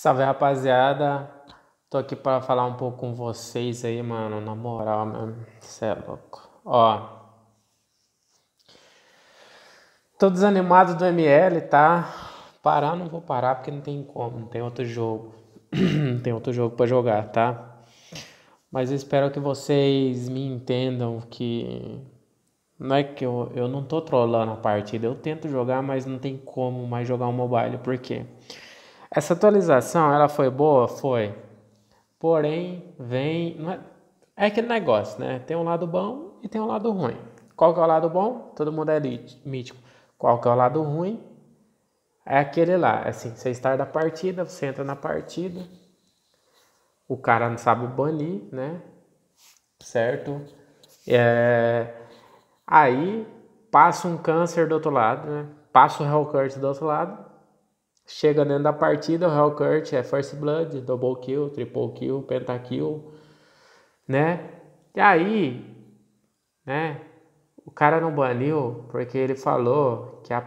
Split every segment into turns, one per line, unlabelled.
Salve rapaziada, tô aqui para falar um pouco com vocês aí, mano, na moral, mano, cê é louco. Ó, tô desanimado do ML, tá? Parar não vou parar porque não tem como, não tem outro jogo, não tem outro jogo para jogar, tá? Mas eu espero que vocês me entendam que não é que eu, eu não tô trollando a partida, eu tento jogar, mas não tem como mais jogar o mobile, por quê? Porque essa atualização, ela foi boa? Foi. Porém, vem... É, é aquele negócio, né? Tem um lado bom e tem um lado ruim. Qual que é o lado bom? Todo mundo é mítico. Qual que é o lado ruim? É aquele lá, é assim, você está da partida, você entra na partida, o cara não sabe banir, né? Certo? É... Aí passa um câncer do outro lado, né? Passa o Hellcurt do outro lado, Chega dentro da partida, o Hellcurt é First Blood, Double Kill, Triple Kill, Pentakill, né? E aí, né? O cara não baniu porque ele falou que, a,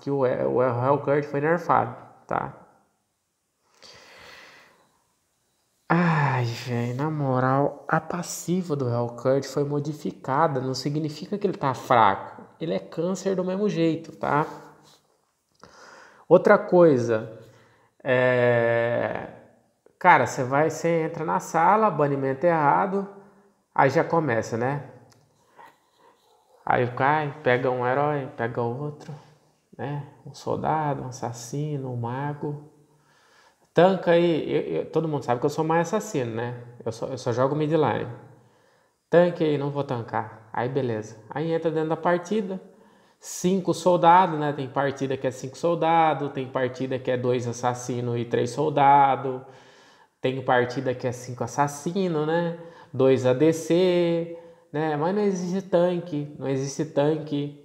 que o, o Hellcurt foi nerfado, tá? Ai, velho, na moral, a passiva do Hellcurt foi modificada, não significa que ele tá fraco. Ele é câncer do mesmo jeito, tá? Outra coisa, é... cara, você vai, você entra na sala, banimento errado, aí já começa, né? Aí cai, pega um herói, pega outro, né? Um soldado, um assassino, um mago. Tanca aí, eu, eu, todo mundo sabe que eu sou mais assassino, né? Eu só, eu só jogo midline. Tanque aí, não vou tancar. Aí beleza. Aí entra dentro da partida cinco soldados, né? Tem partida que é cinco soldados, tem partida que é dois assassinos e três soldados, tem partida que é cinco assassinos, né? Dois ADC, né? Mas não existe tanque, não existe tanque,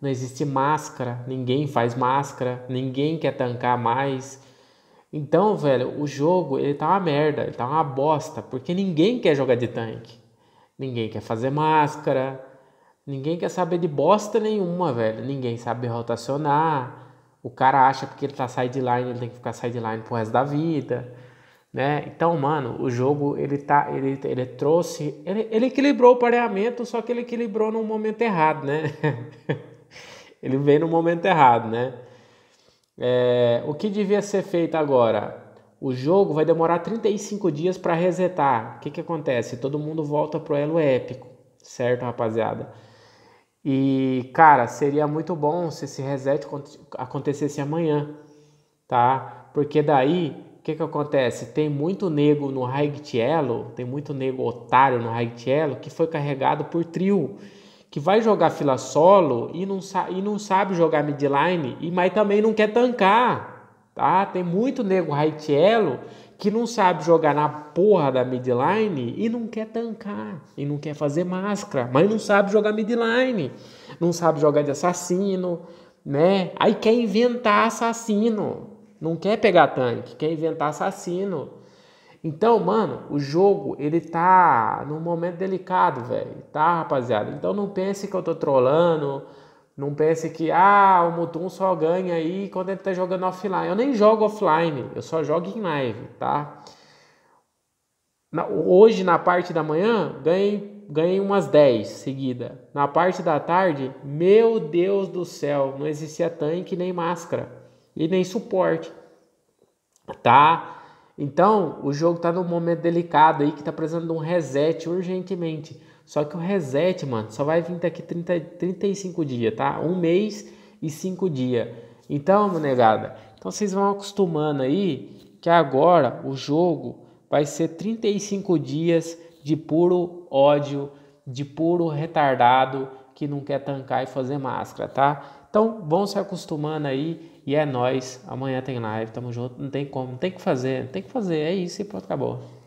não existe máscara, ninguém faz máscara, ninguém quer tancar mais. Então, velho, o jogo ele tá uma merda, ele tá uma bosta, porque ninguém quer jogar de tanque. Ninguém quer fazer máscara, Ninguém quer saber de bosta nenhuma, velho. Ninguém sabe rotacionar. O cara acha porque ele tá sideline, ele tem que ficar sideline pro resto da vida, né? Então, mano, o jogo ele tá, ele, ele trouxe, ele, ele equilibrou o pareamento, só que ele equilibrou no momento errado, né? ele veio no momento errado, né? É, o que devia ser feito agora? O jogo vai demorar 35 dias para resetar. O que, que acontece? Todo mundo volta pro elo épico, certo, rapaziada? E, cara, seria muito bom se esse reset acontecesse amanhã, tá? Porque daí, o que que acontece? Tem muito nego no Raigtielo, tem muito nego otário no Raigtielo que foi carregado por trio, que vai jogar fila solo e não, e não sabe jogar midline, e, mas também não quer tancar, tá? Tem muito nego Raigtielo que não sabe jogar na porra da midline e não quer tancar, e não quer fazer máscara, mas não sabe jogar midline, não sabe jogar de assassino, né? Aí quer inventar assassino, não quer pegar tanque, quer inventar assassino. Então, mano, o jogo ele tá num momento delicado, velho, tá, rapaziada? Então não pense que eu tô trolando não pense que ah, o Mutum só ganha aí quando ele está jogando offline. Eu nem jogo offline, eu só jogo em live, tá? Na, hoje, na parte da manhã, ganhei, ganhei umas 10 seguida. Na parte da tarde, meu Deus do céu, não existia tanque nem máscara e nem suporte, tá? Então, o jogo está num momento delicado aí que está precisando de um reset urgentemente. Só que o reset, mano, só vai vir daqui 30, 35 dias, tá? Um mês e cinco dias. Então, negada, então vocês vão acostumando aí que agora o jogo vai ser 35 dias de puro ódio, de puro retardado que não quer tancar e fazer máscara, tá? Então, vão se acostumando aí e é nós. Amanhã tem live, tamo junto, não tem como, não tem que fazer, não tem que fazer, é isso e pronto, acabou.